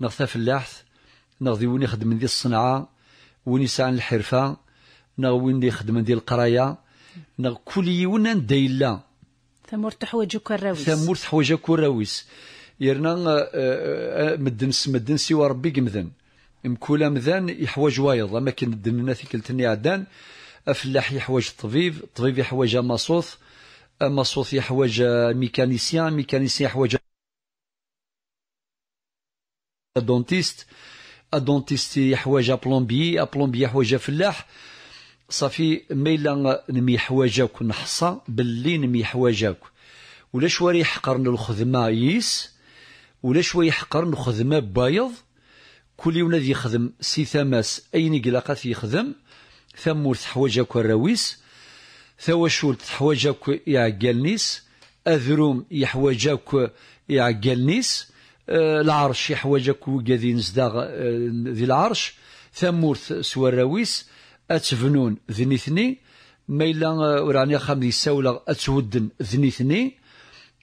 نغ فلاح نغذي وين يخدم ذي الصنعة وين يسعى الحرفة نغ وين يخدم ذي القراية نغ كل يونا ديلا ثمور تحوجك الراويس ثمور تحوجك الراويس يرنا آه، آه، آه، مدنس مدنسي وربي قمذن ام كولا مذان يحوج وايض اما كن الدنيا في كلتني عدان افلاح يحوج الطبيب الطبيب يحوج مصوث مصوث يحوج ميكانيسيان ميكانيسيان يحوج دونتيست الدونتيست يحوايج بلومبي بلومبي يحوايج فلاح صافي ما الا نمي حواجاك نحصى باللي نمي حواجاك ولا شواري يحقرن الخدمه يس ولا شوي يحقرن الخدمه بايض كل يوم الذي يخدم سي ثماس اين في يخدم ثمور تحواجاك الراويس ثواشول تحواجك يعقل نيس اذروم يحواجاك يعقل نيس آه، العرش يحوجك وكادي نزداغ آه، ذي العرش ثمورث سوراويس اتفنون ذني ما إلا آه، وراني خام ذي ساولة أتودن ثني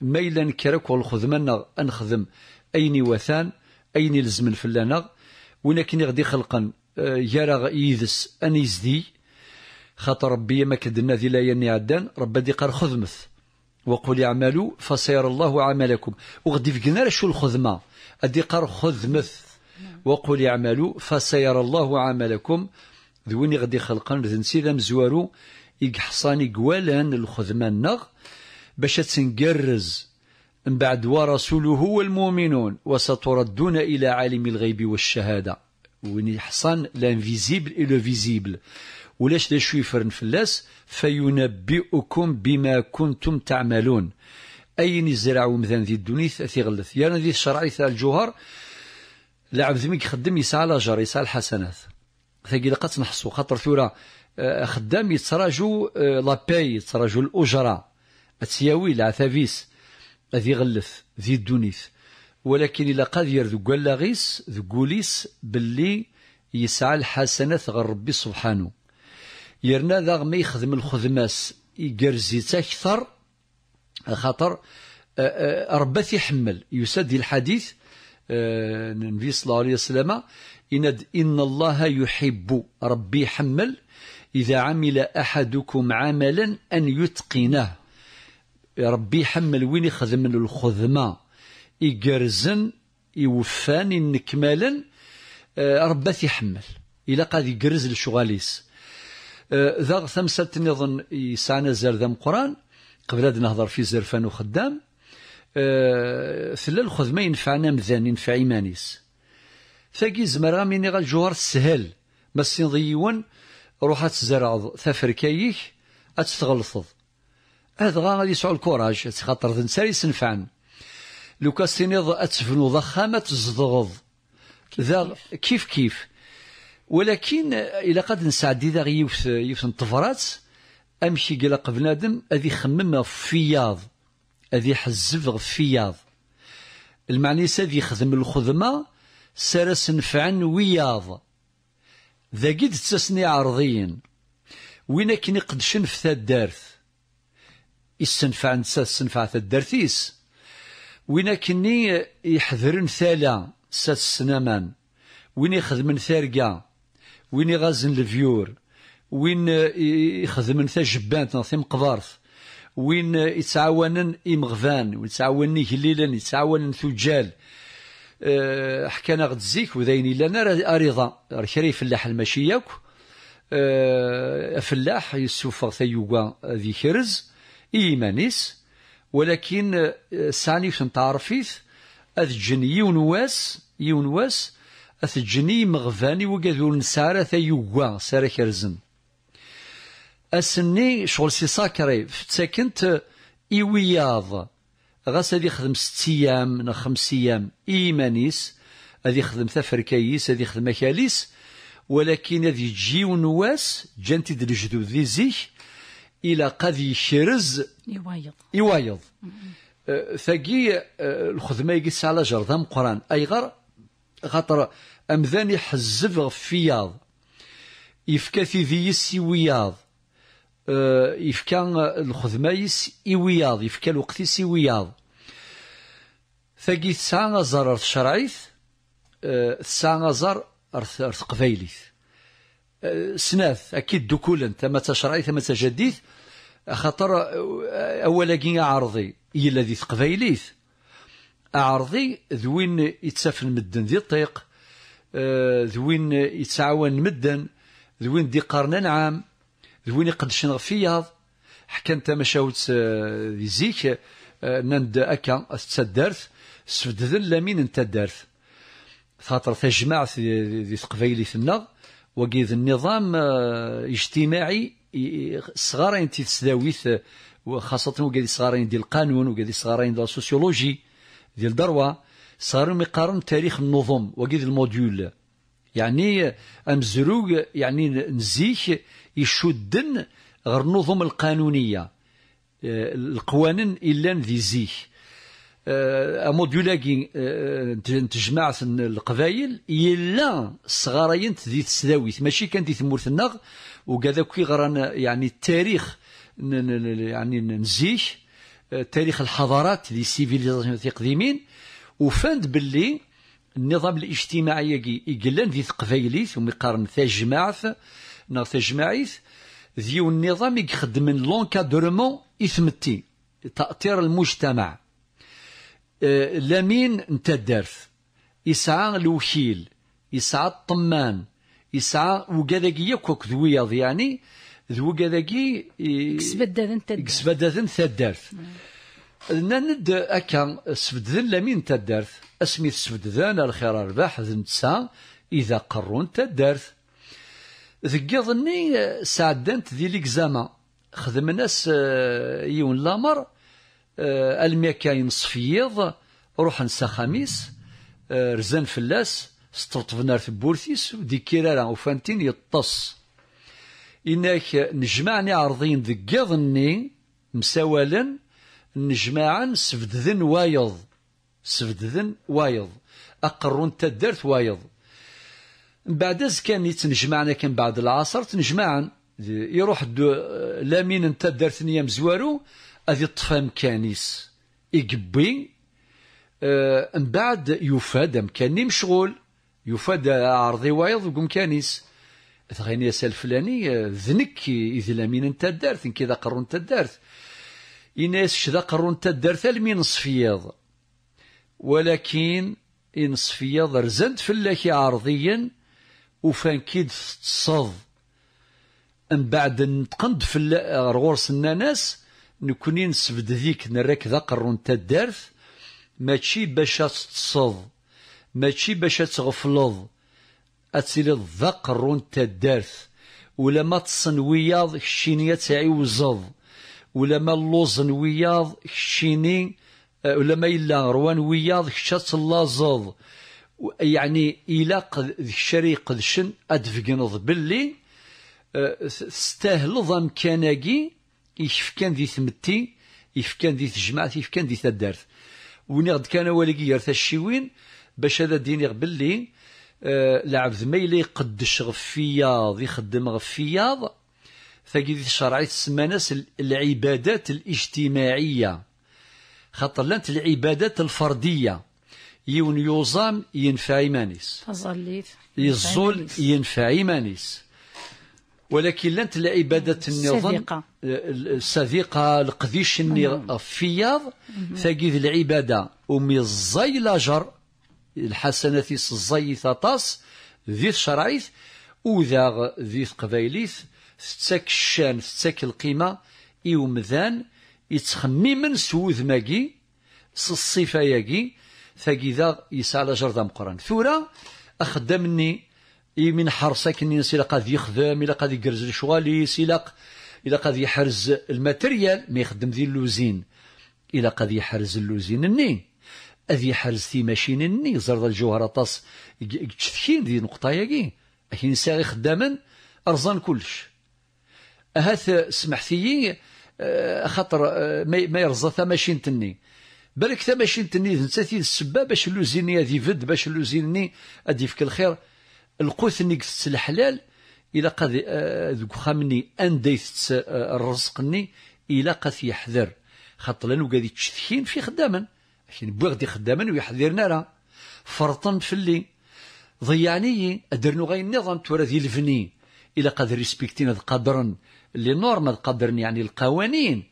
ما إلا نكرك والخدمنا أنخدم أيني وثان أيني لزمن فلانا ولكن غدي خلقا يرى يذس أنيزدي خاطر ربي ما كدنا ذي لا يني عدان ربي دي قار خذمث وقل اعملوا فسيرى الله عملكم وغدي فقنا شو الخدمة أدي قر خذمث وقل اعملوا فسيرى الله عملكم ذوين غدي خلقا ذنسي ذا مزوارو يحصاني قوالان الخدمة النغ باش تنقرز من بعد ورسوله والمؤمنون وستردون إلى عالم الغيب والشهادة حصان لانفيزيبل اي إلو فيزيبل ولاش دا شو يفرن فلاس فينبئكم بما كنتم تعملون أين الزرع مثلا ذي الدنيث أثي غلث يانا ذي الشرعي ذي الجوهر لعبد ميك خدم يسعى لاجر يسعى الحسنات ثقيل قد نحصو خاطر ثورة آه، خدام يتراجو آه، لاباي يتراجو الأجرة أتسياوي لعثافيس ذي غلث ذي الدنيث ولكن إلا قادر ذو قلاغيس ذو قوليس باللي يسعى الحسنات غير ربي سبحانه يرنا ذا ما يخدم الخدماس يقرزيت أكثر خاطر آه، آه، ربث يحمل يسد الحديث آه، النبي صلى الله عليه وسلم إن إن الله يحب ربي يحمل إذا عمل أحدكم عملا أن يتقنه ربي يحمل وين يخدم الخدمة يقرزن يوفان ينكمالا ربي يحمل إلى قد يقرز لشغاليس ذا ثمسة نظن يسعنا زرد قران قبل هاد نهضر في زرفان وخدام آه، ثلا الخذ ما ينفعنا مذان ينفع إيمانيس ثاقي زمرا يغال جوار سهل ما سيضيون روح تزرع ثافركايك أتستغلط هذا غادي يسعو الكوراج خاطر تنساري سنفعن لو كاستينيض أتفنو ضخامة الزضغض ذا كيف كيف ولكن الى قد نسعدي ذا يوث يوث الطفرات أمشي قلق بنادم أذي خمم فياض أذي حزف فياض المعني سادي يخدم الخدمة سرس نفعا وياض ذا قد تسني عرضيا وين كن يقدشن في الدارث يستنفع نسا تستنفع الدارثيس وين كني يحذرن ثالا ساس السنامان وين يخدمن ثارقا وين يغازن الفيور وين يخدمن جبان ناثي مقبارث وين يتعاونن إمغفان ويتعاونن هليلن يتعاونن ثجال أه حكينا غد زيك الا لنا أريضا ركري فلاح الماشي ياك أه فلاح يسوف ثيوكا ذي خرز إيمانيس ولكن أه، ساني تعرفيث أذ جن يونواس يونواس أثجني مغفاني وقد ور نسعر سارة كرزن أسني شغل سي ساكري فتاكنت إيوياض غاس هذي خدم ست أيام نا خمس أيام إيمانيس هذي خدم ثفركيس هذي خدم أكاليس ولكن هذي جي ونواس جانتي دلجدو ذي زيك إلى قاذي شرز إيوايض إيوايض أه، ثقي أه، الخدمة يقيس على جردام قران أيغر خاطر امذان يحزب غف فياض يفكا ثيذيس وياض أه يفكا الخدمة اي وياض يفكا الوقت وياض سانا زار زر شرعيث سانا زر أرث آه، قبايليث آه، سناث أكيد دكولا تما تشرعي تما تجديث خاطر أولا كي عرضي هي الذي ثقبايليث أعرضي ذوين يتسافن مدن ذي الطيق آه، ذوين يتعاون مدن ذوين دي قرن عام ذوين يقدشن غفياض حكمت مشاوت آه، ذي زيك آه، نند أكا تسدرت سفدذن لامين انت دارت خاطر تجمع ذي في ثنا وقيد النظام اجتماعي صغارين تسداويث وخاصة وقيد صغارين ديال القانون وقيد صغارين دي السوسيولوجي ديال دروة صاروا يقارن تاريخ النظم وقيد الموديول يعني امزروغ يعني نزيه يشدن غير النظم القانونية آه، القوانين إلا ذي زيك اموديولاكي آه، آه، تجمع القبايل الا الصغارين ذي تسداويت ماشي كان دي ثمور النغ وكذا كي غران يعني التاريخ يعني نزيه آه، تاريخ الحضارات لي سيفيليزاسيون تقديمين وفاند باللي النظام الاجتماعي يجي يقلن ذي تقبايليت ومقارن تا جماعث نا تا جماعيث ذيو النظام يخدم من لونكادرمون إثمتي تأطير المجتمع أه لمين انت الدارث يسعى الوكيل يسعى الطمان يسعى وكذاك يكوك ذويض يعني ذ وكذاكي كسبدادن تدارت ند أكا سبدذن لمين تدارت اسمي سبدذان الخير رباح ذن إذا قرون تدارت ذقضني سعدانت ذي ليكزاما ناس آه، يون لامر آه، الميكاين صفيض روح نسا خميس آه، رزان فلاس في بورثيس وديكيرا وفانتين يطص إنك نجمعني عرضين ذك مساوالا مساولا نجمعا سفدذن وايض ذن وايض أقرون تدرت وايض بعد كان يتنجمعنا كان بعد العصر تنجمعن يروح دو لامين انت دارتني نيا مزوارو اذي طفى مكانيس يقبي آه، من بعد يفاد مكاني مشغول يفاد عرضي وايض كانيس تغيني أسال فلاني ذنك إذ لامين انت الدارث انك إذا قرون انت الدارث إناس شذا قرون انت الدارث المين صفياض ولكن إن صفياض رزنت فلاك عرضيا وفان كيد تصد ان بعد نتقند في رغورس الناناس نكوني نسبد ذيك نراك ذا قرون الدارث ماشي باش تصد ماشي باش تغفلض أتسيلد ذقرون تدارث ولا ما تصن وياض كشيني تاعي وزض ولا ما اللوزن وياض الشيني آه، ولا ما إلا روان وياض كشات اللازض يعني إلا قد الشري قدشن أدفقنض باللي تستاهلض آه، أمكاناكي يفكان ذي ثمتي يفكان ذي إيش يفكان ذي تدارث ونغد كان ولقي يرثى الشيوين باش هذا يقبل لي العبد أه، ما يلا يقدش غفياض يخدم غفياض فياض فقد تسمى السمانس العبادات الاجتماعية خاطر لانت العبادات الفردية يون يوزام ينفع مانيس يزول ينفع مانيس ولكن لانت العبادات النظام أه، الصديقة القديش النظام نعم. فياض فقد العبادة ومي الزاي لجر الحسنات الزيث طاس ذي الشرعيث وذاغ ذي قبيليث تتاك الشان تتاك القيمة يتخمي يتخممن سوذ ماجي الصفة ياجي ثاقي ذاغ يسعى على جرد مقران ثورة أخدمني من حرصك إني نسي قد يخدم إلا قد يقرز الشواليس إلا إلا قد يحرز الماتريال ما يخدم ذي اللوزين إلا قد يحرز اللوزين النين أذي حرز تي ماشين ني زرد الجوهرة طاس تشتكين دي نقطة ياكي أكين ساغي خداما أرزان كلش هاث سمحتي آه، خاطر آه، ما يرزا تا ماشين تني بالك تا ماشين تني نساتي السبة باش اللوزيني هذي فد باش اللوزيني أدي فيك الخير القوت اني قدت الحلال إلا قد دوخامني آه، أنديت الرزقني الى قد يحذر خاطر لانو قادي تشتكين في خداما كي نبغي غدي خدامة ويحذرنا راه فرطن فلي ضيعني درنو غير النظام تورا ذي الفني الى ريسبكتي ريسبكتينا قدر لي نورما قدر يعني القوانين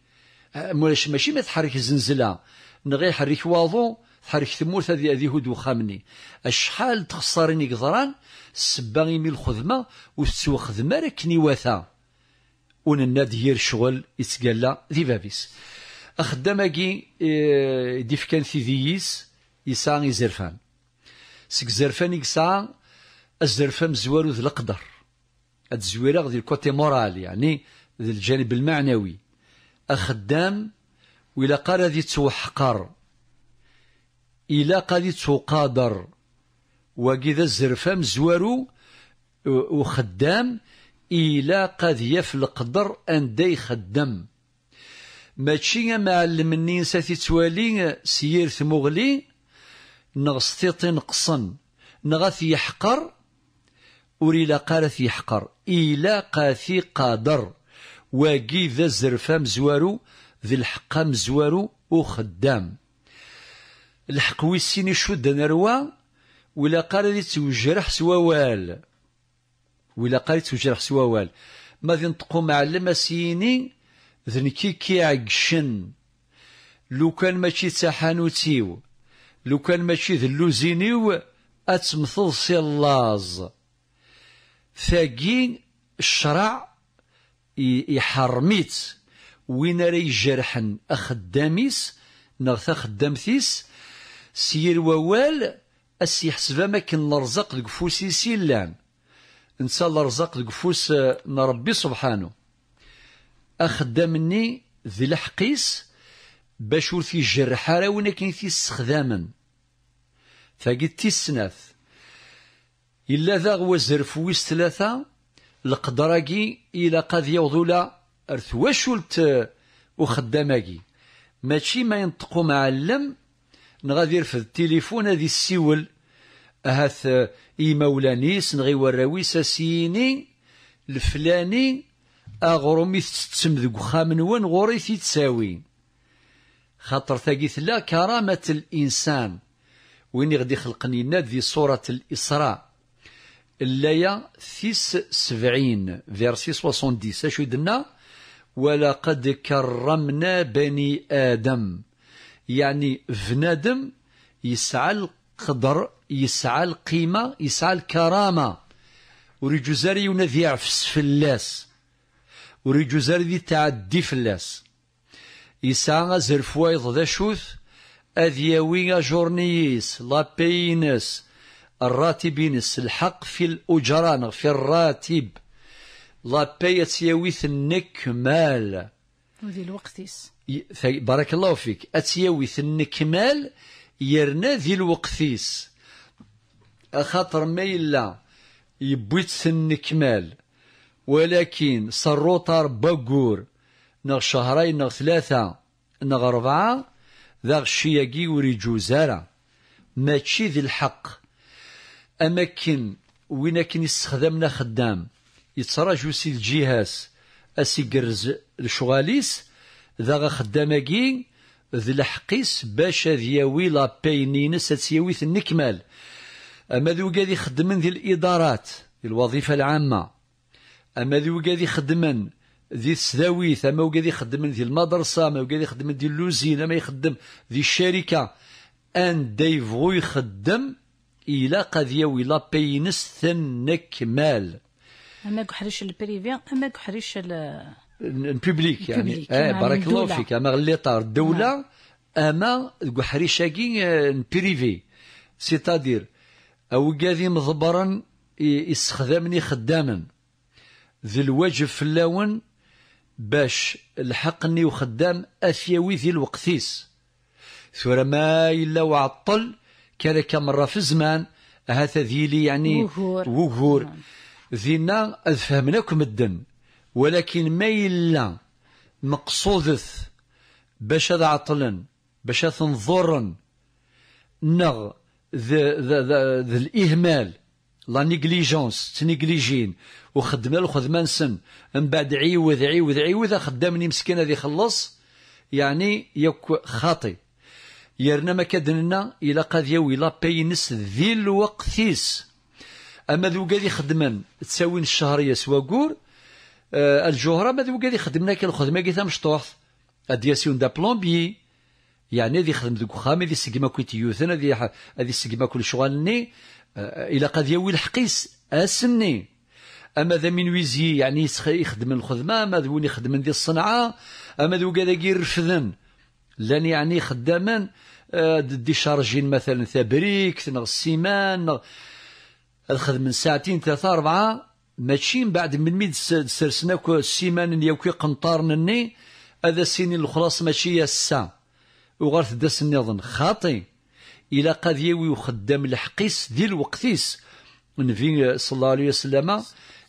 مولاش أه، ماشي ما تحرك الزنزله نغي حرك واضو تحرك ثمورت هذه هذه هدو خامني الشحال تخسرني قدران السبا غيمي الخدمه وسو خدمه راكني واثا وننادي شغل يتقلى ذي بابيس أخدمكي آه، ديفكان ثيديس يسا زرفان سك زرفان يسا الزرفان زوارو ذي القدر هاد الزويرة غادي الكوتي مورال يعني ذي الجانب المعنوي أخدام وإلا قال ذي توحقر إلا قال توقادر وكذا الزرفام زوارو وخدام إلا قضيه في القدر أن دي خدم ما ماشي ما علمني ساتي توالي سير ثموغلي نغستيطي نقصن نغث يحقر وري لا قارث يحقر إلا قاثي قادر واقي ذا الزرفام زوارو ذي الحقام زوارو وخدام الحقوي السيني شد نروى ولا قارث توجرح وال ولا قارث توجرح وال ما ذي نطقو معلم سيني ذنكي كي عقشن لو كان ماشي تحانوتيو لو كان ماشي ذلو زينيو اتمثل سي اللاز فاقين الشرع يحرميت وين راي جرحن اخداميس نغثا خدامتيس سير ووال اسي حسبه ما كن نرزق لقفوسي سيلان انسى الرزق لقفوس آه، نربي سبحانه أخدمني ذي الحقيس باش في جرحة راونا كاين في استخدام فقلت السناف إلا ذا زرف ويس ثلاثة القدراجي إلى قضية وضولة أرثوا شلت وخدامكي ماشي ما ينطقو معلم نغادي في التليفون هذه السيول هاث اي مولانيس نغي وراوي سيني الفلاني أغرم تتسم ذو خامنون غوري في تساوي خاطر ثاقي لا كرامة الإنسان وين غدي خلقني ناد في صورة الإسراء اللي ثيس سبعين فيرسي سوسون ديس أشو دنا ولقد كرمنا بني آدم يعني فنادم يسعى القدر يسعى القيمة يسعى الكرامة ورجو زاري ونذيع في السفلاس وري جوزار ذي تعدي فلاس يسعى زرفويض ذا شوث اذياوي جورنييس لا بينس الراتبينس الحق في الاجران في الراتب لا بيتس ياويث النك مال ودي الوقتيس بارك الله فيك اتياويث النك مال يرنا ذي الوقتيس خاطر ما يلا يبويت النك مال ولكن صروطار بقور نغ شهرين نغ ثلاثة نغ أربعة ذاغ غشياكي وريجو زارة ما ذي الحق أماكن وين كان يستخدمنا خدام يتراجو سي الجهاز أسي قرز ذاغ ذا خداماكي ذي الحقيس باش ذياوي لا بينينس تسياوي النكمال أما ذو قادي يخدمن ذي الإدارات الوظيفة العامة أما ذي وقادي يخدمن ذي السداويث أما وقادي يخدمن ذي المدرسة أما وقادي يخدمن ذي اللوزين أما يخدم ذي الشركة أن يبغو يخدم إلى قضيه ولا بينس ثنك مال أما كحريش البريفي أما كحريش الببليك يعني آه يعني بارك الله فيك أما غليطار الدولة نعم. أما كحريشاكي آه، بريفي سيتادير أو كادي مضبرا يستخدمني خداما ذي الواجب في اللون باش الحقني وخدام أثيوي ذي الوقتيس ثورة ما إلا وعطل كان مرة في الزمان هذا لي يعني وغور, نعم. ذينا فهمناكم الدن ولكن ما إلا مقصودث باش هذا عطل باش تنظرن نغ ذا الإهمال لا نيجليجونس تنيجليجين وخدمة الخدمة نسن من بعد عيوذ عيوذ عيوذ خدامني مسكين هذه خلص يعني يك خاطي يرنا ما كدننا إلى قضية ولا لا بينس ذي الوقتيس أما ذو قادي يخدمن تساوين الشهرية سوا قور أه الجهرة ما ذو قاد كي الخدمة كي مشطوح أدياسيون دا بلومبي يعني ذي خدم ذوك خامي ذي سقيما يوثن ذي ذي سقيما كل شغالني الى قد يوي الحقيس أسني أما ذا من ويزي يعني يخدم الخدمة أما ذو يخدم ذي الصنعة أما ذا كذا يرفذن لان يعني خداما آه، دي شارجين مثلا ثابريك ثنغ السيمان نغ الخدم من ساعتين ثلاثة أربعة ماشي من بعد من ميد سرسناك السيمان كي قنطارنني هذا السنين الخلاص ماشي يا السا وغارت داس النظن خاطي الى قضيه ويخدم وخدام ديال وقتيس الوقتيس نبي صلى الله عليه وسلم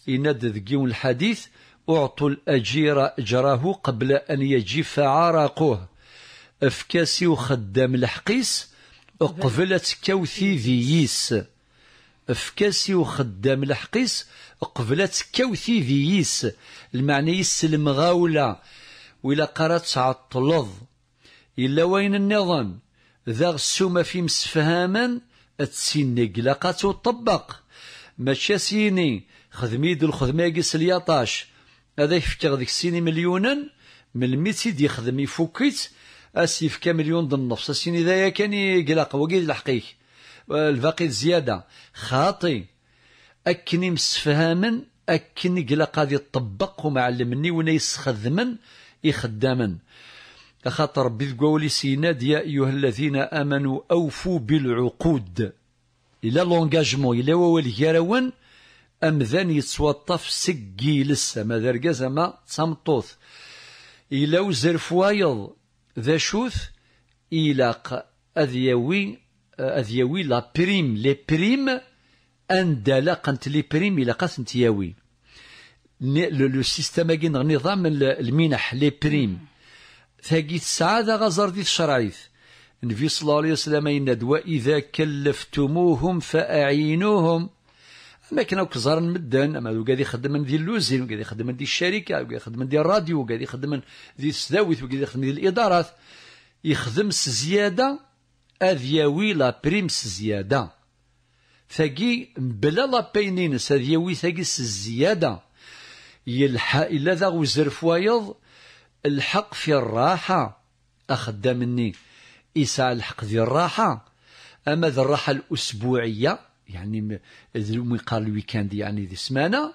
يناد ذكيون الحديث أعطوا الأجير أجراه قبل أن يجف عرقه أفكاسي وخدام الحقيس قبلت كوثي ذييس أفكاسي وخدام الحقيس قبلت كوثي ذييس المعنى يسلم غاولة ولا قرات عطلظ إلا وين النظام ذا غسوم في مسفهاما تسيني لاقاتو تطبق ماشي سيني خدمي دو الخدمة قيس الياطاش هذا يفكر ذيك سيني مليونا من الميتي خدمي يفكيت اسيف مليون ضمن النفس سيني ذايا كان يقلق وقيد لحقيه الباقي زيادة خاطي أكني مسفهاما أكني قلق غادي يطبق ومعلمني ونا يسخدمن يخدمن خاطر بذقول سيناد يا أيها الذين آمنوا أوفوا بالعقود إلى لونجاجمون إلى ووال ام أمذان يتسوطف سكي لسه ما درقاز ما صمتوث إلى وزر فوايض ذا شوث الى أذيوي أذيوي لا بريم لي بريم أندا لاقنت لي بريم الى قاسنت ياوي لو سيستيم النظام المنح لي بريم تاقي السعادة غزر دي الشرعيث النبي صلى الله عليه وسلم يناد وإذا كلفتموهم فأعينوهم أما كنا كزار مدن أما قاعد يخدم ديال اللوزين وقاعد يخدم ديال الشركة وقاعد يخدم ديال الراديو وقاعد يخدم ديال السداويت وقاعد يخدم ديال الإدارات يخدم زيادة أذياوي لا بريم زيادة ثقي بلا لا بينينس أذياوي ثقي الزيادة يلحق إلا ذا وزر فوايض الحق في الراحة أخد مني إساء الحق في الراحة أما ذا الراحة الأسبوعية يعني ذي قال الويكاند يعني ذي سمانة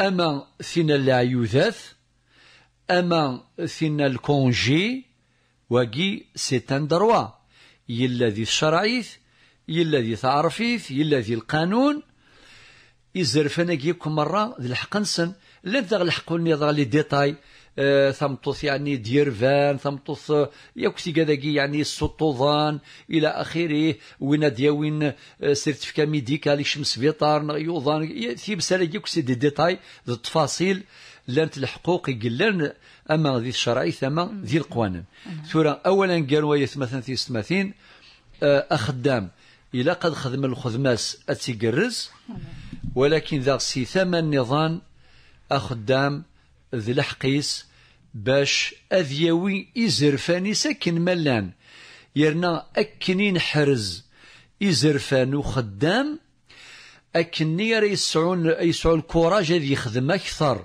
أما ثنا يوذث أما ثنا الكونجي وقي ستان دروا يلا ذي الشرعيث يلا ذي تعرفيث يلا ذي القانون يزرفنا كيكم مرة ذي الحق نسن لا ذا الحق لي ديتاي آه، ثمطس يعني ديرفان ثمطس آه، ياكسي كذاكي يعني سطوظان الى اخره وين دياوين آه، سيرتيفيكا ميديكال يشم يوظان في تيبسال ياكسي دي ديتاي دي التفاصيل لانت الحقوق يقلن اما ذي الشرعي ثما ذي القوانين ثورا اولا قالوا يا ثمثن في ثمثين اخدام الى قد خدم الخدماس اتيقرز ولكن ذا سي ثمن نظام اخدام ذي الحقيس باش اذيوي ازرفاني ساكن سكن ملان يرنا أكنين حرز إزرفان وخدام أكني يرى يسعون يسعون الكوراج اللي يخدم أكثر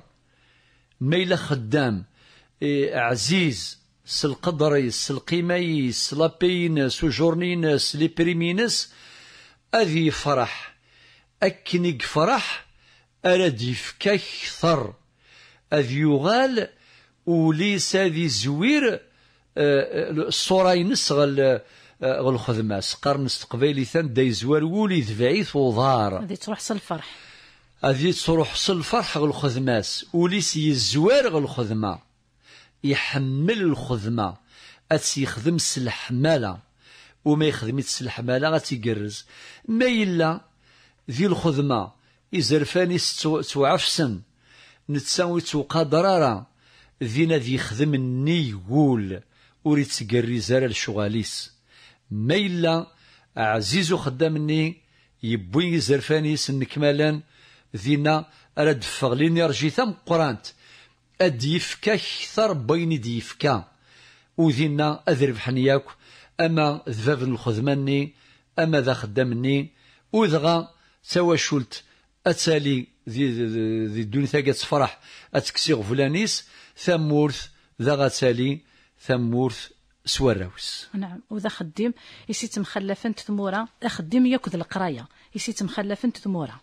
ميلا خدام إيه عزيز سلقدريس سلقيميس سلابينس وجورنينس لبريمينس أذي فرح أكني فرح اراد يفك أكثر اذي يغال وليس ذي زوير آه، آه، الصورة ينس غل آه، غل خدمة قرن استقبالي ثان داي زوير ولي ذبعيث وضار هذه تروح الفرح هذه تروح الفرح غل خدماس وليس يزوار غل خدمة يحمل الخدمة يخدم الحمالة وما يخدم الحمالة غتيقرز ما إلا ذي الخدمة رفاني توعفسن نتساوي توقى ضرارة ذينا ذي خدم ني يقول وريت تقريز على الشغاليس ما إلا عزيز خدمني يبوي زرفاني سنكمالا ذينا أرد فغليني رجي ثم قرانت أديفك أكثر بين ديفك وذينا أذرب حنياك أما ذباب الخدمني أما ذا خدمني وذغا تواشلت أتالي ذي دوني ثاقة فرح أتكسيغ فلانيس ثمورث ذا غتالي ثمورث سوراوس نعم وذا خديم يسي تمخلفنت ثمورة خديم ياكد القراية يسي تمخلفنت ثمورة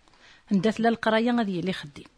ندات لا القراية غادي اللي خديم